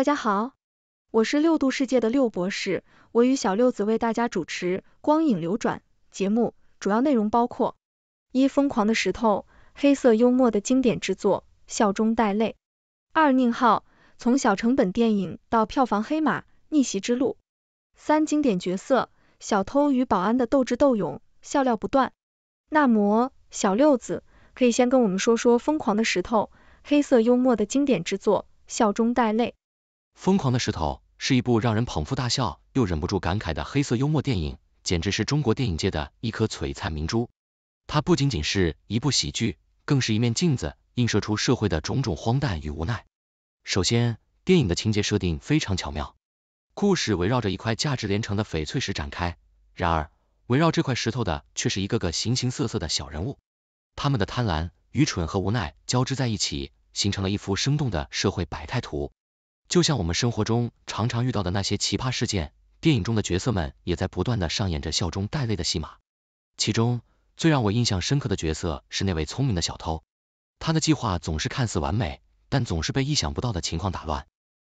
大家好，我是六度世界的六博士，我与小六子为大家主持《光影流转》节目，主要内容包括：一、疯狂的石头，黑色幽默的经典之作，笑中带泪；二、宁浩，从小成本电影到票房黑马，逆袭之路；三、经典角色小偷与保安的斗智斗勇，笑料不断。那么，小六子可以先跟我们说说《疯狂的石头》，黑色幽默的经典之作，笑中带泪。《疯狂的石头》是一部让人捧腹大笑又忍不住感慨的黑色幽默电影，简直是中国电影界的一颗璀璨明珠。它不仅仅是一部喜剧，更是一面镜子，映射出社会的种种荒诞与无奈。首先，电影的情节设定非常巧妙，故事围绕着一块价值连城的翡翠石展开，然而围绕这块石头的却是一个个形形色色的小人物，他们的贪婪、愚蠢和无奈交织在一起，形成了一幅生动的社会百态图。就像我们生活中常常遇到的那些奇葩事件，电影中的角色们也在不断的上演着笑中带泪的戏码。其中最让我印象深刻的角色是那位聪明的小偷，他的计划总是看似完美，但总是被意想不到的情况打乱。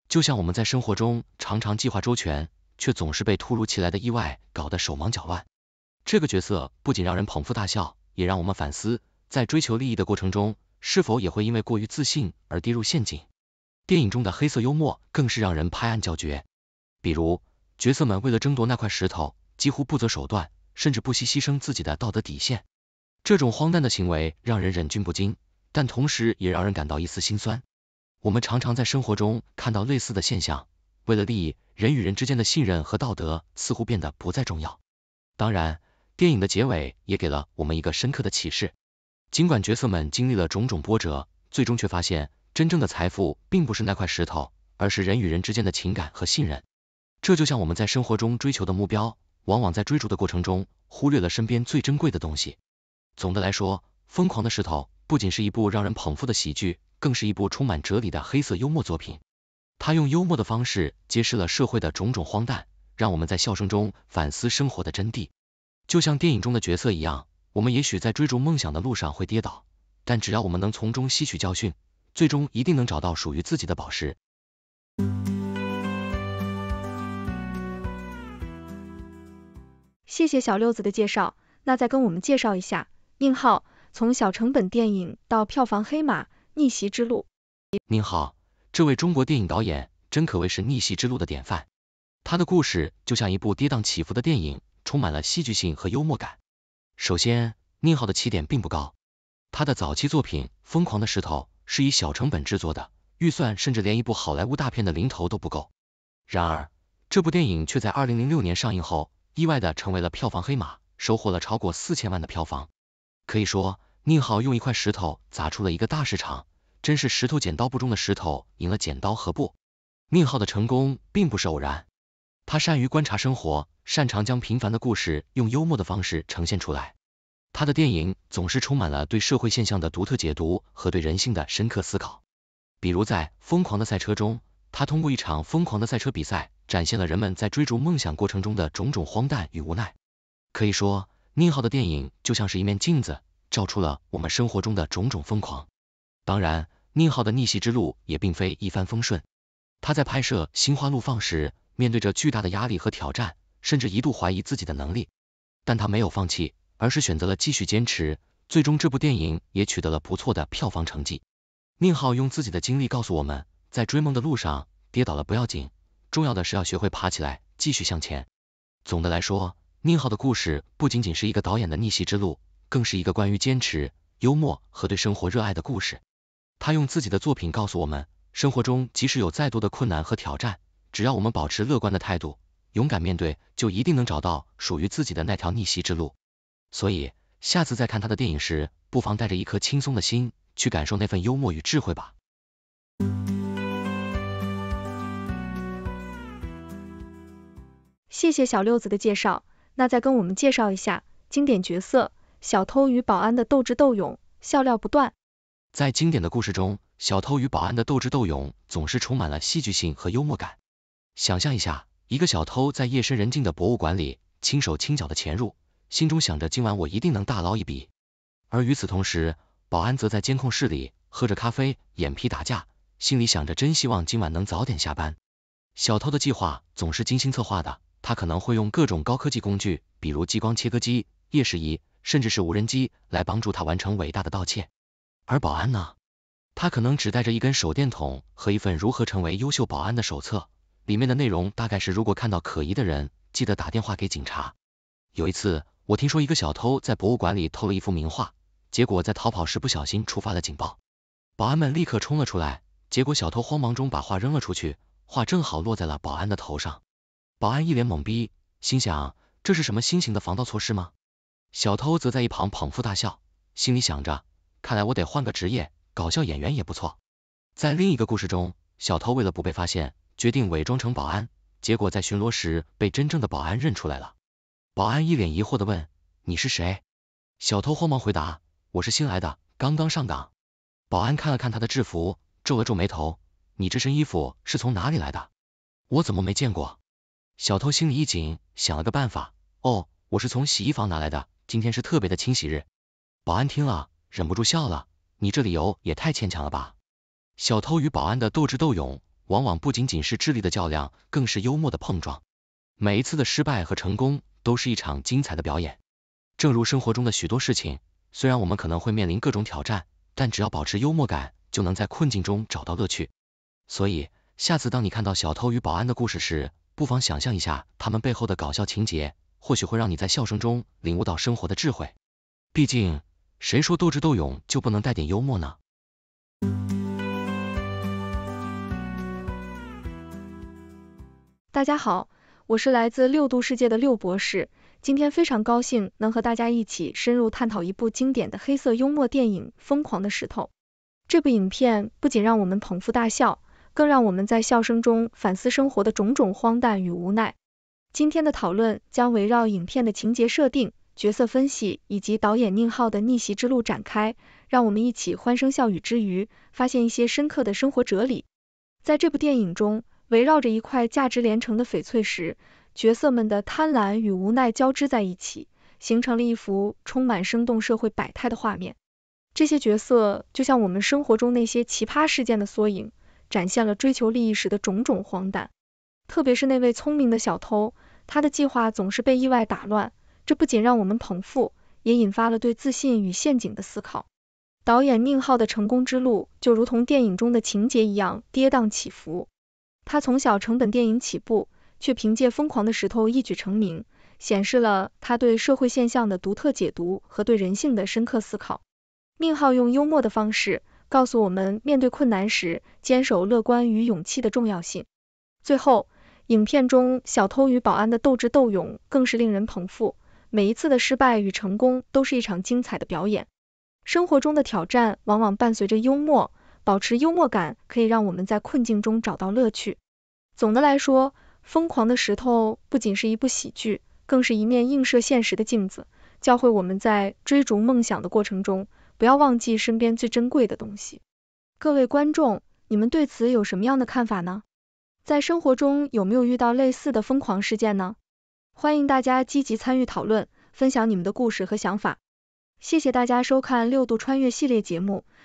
就像我们在生活中常常计划周全，却总是被突如其来的意外搞得手忙脚乱。这个角色不仅让人捧腹大笑，也让我们反思，在追求利益的过程中，是否也会因为过于自信而跌入陷阱。电影中的黑色幽默更是让人拍案叫绝，比如角色们为了争夺那块石头，几乎不择手段，甚至不惜牺牲自己的道德底线。这种荒诞的行为让人忍俊不禁，但同时也让人感到一丝心酸。我们常常在生活中看到类似的现象，为了利益，人与人之间的信任和道德似乎变得不再重要。当然，电影的结尾也给了我们一个深刻的启示，尽管角色们经历了种种波折，最终却发现。真正的财富并不是那块石头，而是人与人之间的情感和信任。这就像我们在生活中追求的目标，往往在追逐的过程中忽略了身边最珍贵的东西。总的来说，《疯狂的石头》不仅是一部让人捧腹的喜剧，更是一部充满哲理的黑色幽默作品。他用幽默的方式揭示了社会的种种荒诞，让我们在笑声中反思生活的真谛。就像电影中的角色一样，我们也许在追逐梦想的路上会跌倒，但只要我们能从中吸取教训。最终一定能找到属于自己的宝石。谢谢小六子的介绍，那再跟我们介绍一下宁浩，从小成本电影到票房黑马，逆袭之路。宁浩，这位中国电影导演真可谓是逆袭之路的典范。他的故事就像一部跌宕起伏的电影，充满了戏剧性和幽默感。首先，宁浩的起点并不高，他的早期作品《疯狂的石头》。是以小成本制作的，预算甚至连一部好莱坞大片的零头都不够。然而，这部电影却在二零零六年上映后，意外的成为了票房黑马，收获了超过四千万的票房。可以说，宁浩用一块石头砸出了一个大市场，真是石头剪刀布中的石头赢了剪刀和布。宁浩的成功并不是偶然，他善于观察生活，擅长将平凡的故事用幽默的方式呈现出来。他的电影总是充满了对社会现象的独特解读和对人性的深刻思考。比如在《疯狂的赛车》中，他通过一场疯狂的赛车比赛，展现了人们在追逐梦想过程中的种种荒诞与无奈。可以说，宁浩的电影就像是一面镜子，照出了我们生活中的种种疯狂。当然，宁浩的逆袭之路也并非一帆风顺。他在拍摄《心花怒放》时，面对着巨大的压力和挑战，甚至一度怀疑自己的能力，但他没有放弃。而是选择了继续坚持，最终这部电影也取得了不错的票房成绩。宁浩用自己的经历告诉我们，在追梦的路上跌倒了不要紧，重要的是要学会爬起来继续向前。总的来说，宁浩的故事不仅仅是一个导演的逆袭之路，更是一个关于坚持、幽默和对生活热爱的故事。他用自己的作品告诉我们，生活中即使有再多的困难和挑战，只要我们保持乐观的态度，勇敢面对，就一定能找到属于自己的那条逆袭之路。所以，下次再看他的电影时，不妨带着一颗轻松的心去感受那份幽默与智慧吧。谢谢小六子的介绍，那再跟我们介绍一下经典角色小偷与保安的斗智斗勇，笑料不断。在经典的故事中，小偷与保安的斗智斗勇总是充满了戏剧性和幽默感。想象一下，一个小偷在夜深人静的博物馆里轻手轻脚的潜入。心中想着今晚我一定能大捞一笔，而与此同时，保安则在监控室里喝着咖啡，眼皮打架，心里想着真希望今晚能早点下班。小偷的计划总是精心策划的，他可能会用各种高科技工具，比如激光切割机、夜视仪，甚至是无人机，来帮助他完成伟大的盗窃。而保安呢，他可能只带着一根手电筒和一份如何成为优秀保安的手册，里面的内容大概是如果看到可疑的人，记得打电话给警察。有一次。我听说一个小偷在博物馆里偷了一幅名画，结果在逃跑时不小心触发了警报，保安们立刻冲了出来，结果小偷慌忙中把画扔了出去，画正好落在了保安的头上，保安一脸懵逼，心想这是什么新型的防盗措施吗？小偷则在一旁捧腹大笑，心里想着，看来我得换个职业，搞笑演员也不错。在另一个故事中，小偷为了不被发现，决定伪装成保安，结果在巡逻时被真正的保安认出来了。保安一脸疑惑的问：“你是谁？”小偷慌忙回答：“我是新来的，刚刚上岗。”保安看了看他的制服，皱了皱眉头：“你这身衣服是从哪里来的？我怎么没见过？”小偷心里一紧，想了个办法：“哦，我是从洗衣房拿来的，今天是特别的清洗日。”保安听了，忍不住笑了：“你这理由也太牵强了吧！”小偷与保安的斗智斗勇，往往不仅仅是智力的较量，更是幽默的碰撞。每一次的失败和成功。都是一场精彩的表演。正如生活中的许多事情，虽然我们可能会面临各种挑战，但只要保持幽默感，就能在困境中找到乐趣。所以，下次当你看到小偷与保安的故事时，不妨想象一下他们背后的搞笑情节，或许会让你在笑声中领悟到生活的智慧。毕竟，谁说斗智斗勇就不能带点幽默呢？大家好。我是来自六度世界的六博士，今天非常高兴能和大家一起深入探讨一部经典的黑色幽默电影《疯狂的石头》。这部影片不仅让我们捧腹大笑，更让我们在笑声中反思生活的种种荒诞与无奈。今天的讨论将围绕影片的情节设定、角色分析以及导演宁浩的逆袭之路展开，让我们一起欢声笑语之余，发现一些深刻的生活哲理。在这部电影中，围绕着一块价值连城的翡翠石，角色们的贪婪与无奈交织在一起，形成了一幅充满生动社会百态的画面。这些角色就像我们生活中那些奇葩事件的缩影，展现了追求利益时的种种荒诞。特别是那位聪明的小偷，他的计划总是被意外打乱，这不仅让我们捧腹，也引发了对自信与陷阱的思考。导演宁浩的成功之路，就如同电影中的情节一样，跌宕起伏。他从小成本电影起步，却凭借《疯狂的石头》一举成名，显示了他对社会现象的独特解读和对人性的深刻思考。宁浩用幽默的方式告诉我们，面对困难时坚守乐观与勇气的重要性。最后，影片中小偷与保安的斗智斗勇更是令人捧腹，每一次的失败与成功都是一场精彩的表演。生活中的挑战往往伴随着幽默。保持幽默感可以让我们在困境中找到乐趣。总的来说，《疯狂的石头》不仅是一部喜剧，更是一面映射现实的镜子，教会我们在追逐梦想的过程中，不要忘记身边最珍贵的东西。各位观众，你们对此有什么样的看法呢？在生活中有没有遇到类似的疯狂事件呢？欢迎大家积极参与讨论，分享你们的故事和想法。谢谢大家收看六度穿越系列节目。